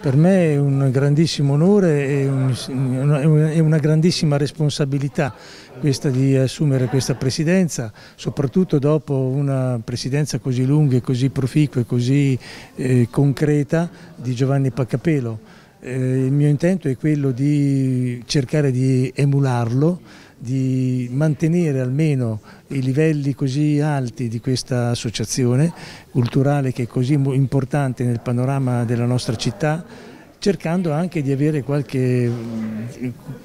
Per me è un grandissimo onore e una grandissima responsabilità questa di assumere questa presidenza, soprattutto dopo una presidenza così lunga e così proficua e così eh, concreta di Giovanni Paccapelo. Eh, il mio intento è quello di cercare di emularlo di mantenere almeno i livelli così alti di questa associazione culturale che è così importante nel panorama della nostra città cercando anche di avere qualche,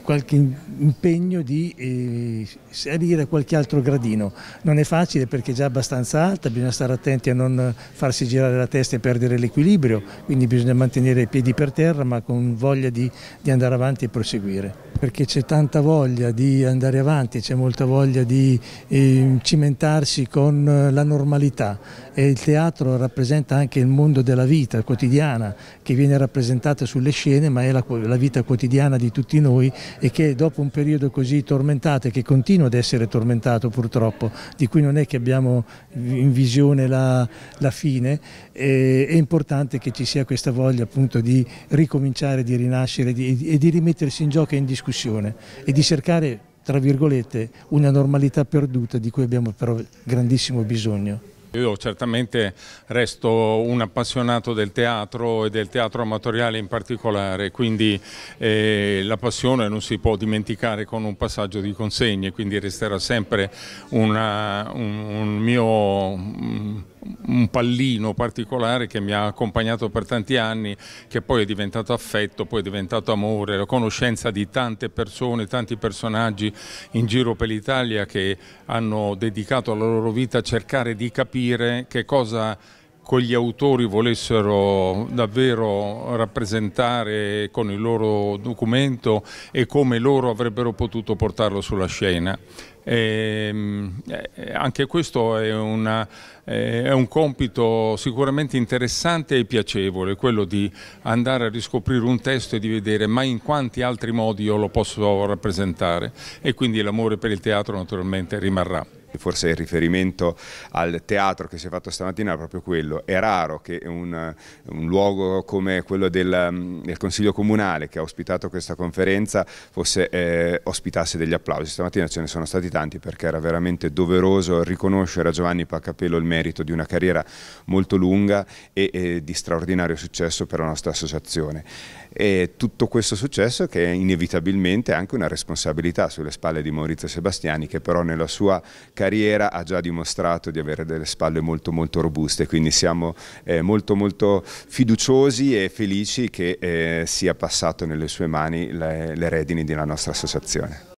qualche impegno di eh, salire a qualche altro gradino. Non è facile perché è già abbastanza alta, bisogna stare attenti a non farsi girare la testa e perdere l'equilibrio, quindi bisogna mantenere i piedi per terra ma con voglia di, di andare avanti e proseguire. Perché c'è tanta voglia di andare avanti, c'è molta voglia di eh, cimentarsi con eh, la normalità e il teatro rappresenta anche il mondo della vita quotidiana che viene rappresentato soltanto sulle scene ma è la, la, vita quotidiana di tutti noi e che dopo un periodo così tormentato e che continua ad essere tormentato purtroppo, di cui non è che abbiamo in visione la, la fine, è, eh, è importante che ci sia questa voglia appunto di ricominciare, di rinascere di, e di rimettersi in gioco e in discussione e di cercare tra virgolette, una normalità perduta di cui abbiamo però grandissimo bisogno. Io certamente resto un appassionato del teatro e del teatro amatoriale in particolare, quindi eh, la passione non si può dimenticare con un passaggio di consegne, quindi resterà sempre una, un, un mio un pallino particolare che mi ha accompagnato per tanti anni, che poi è diventato affetto, poi è diventato amore, la conoscenza di tante persone, tanti personaggi in giro per l'Italia che hanno dedicato la loro vita a cercare di capire che cosa con gli autori volessero davvero rappresentare con il loro documento e come loro avrebbero potuto portarlo sulla scena. E ehm, eh, anche questo è, una, eh, è, un compito sicuramente interessante e piacevole, quello di andare a riscoprire un testo e di vedere ma in quanti altri modi io lo posso rappresentare e quindi l'amore per il teatro naturalmente rimarrà forse il riferimento al teatro che si è fatto stamattina è proprio quello, è raro che un, un luogo come quello del, del, Consiglio Comunale che ha ospitato questa conferenza fosse, eh, ospitasse degli applausi, stamattina ce ne sono stati tanti perché era veramente doveroso riconoscere a Giovanni Paccapello il merito di una carriera molto lunga e, e di straordinario successo per la nostra associazione. E tutto questo successo che è inevitabilmente anche una responsabilità sulle spalle di Maurizio Sebastiani che però nella sua carriera carriera ha già dimostrato di avere delle spalle molto molto robuste, quindi siamo eh, molto molto fiduciosi e felici che eh, sia passato nelle sue mani le, le redini della nostra associazione.